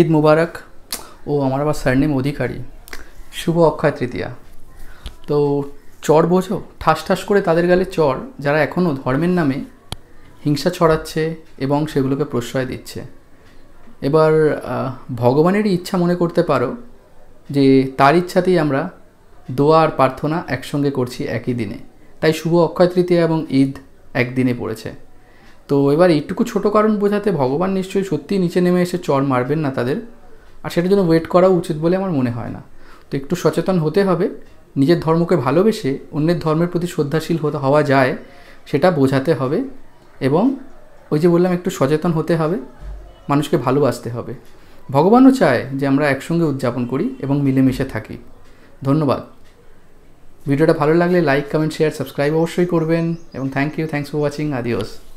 ঈদ মুবারক ও আমার আবার সারনেম অধিকারী শুভ অক্ষয় তৃতীয়া তো চর বোঝো ঠাস ঠাস করে তাদের গালে চর যারা এখনও ধর্মের নামে হিংসা ছড়াচ্ছে এবং সেগুলোকে প্রশ্রয় দিচ্ছে এবার ভগবানেরই ইচ্ছা মনে করতে পারো যে তার ইচ্ছাতেই আমরা দোয়া আর প্রার্থনা একসঙ্গে করছি একই দিনে তাই শুভ অক্ষয় তৃতীয়া এবং ঈদ একদিনে পড়েছে তো এবার এইটুকু ছোট কারণ বোঝাতে ভগবান নিশ্চয়ই সত্যিই নিচে নেমে এসে চর মারবেন না তাদের আর সেটার জন্য ওয়েট করা উচিত বলে আমার মনে হয় না তো একটু সচেতন হতে হবে নিজের ধর্মকে ভালোবেসে অন্যের ধর্মের প্রতি শ্রদ্ধাশীল হতে হওয়া যায় সেটা বোঝাতে হবে এবং ওই যে বললাম একটু সচেতন হতে হবে মানুষকে ভালোবাসতে হবে ভগবানও চায় যে আমরা একসঙ্গে উদযাপন করি এবং মিলেমিশে থাকি ধন্যবাদ ভিডিওটা ভালো লাগলে লাইক কমেন্ট শেয়ার সাবস্ক্রাইব অবশ্যই করবেন এবং thank you thanks for watching আদিওস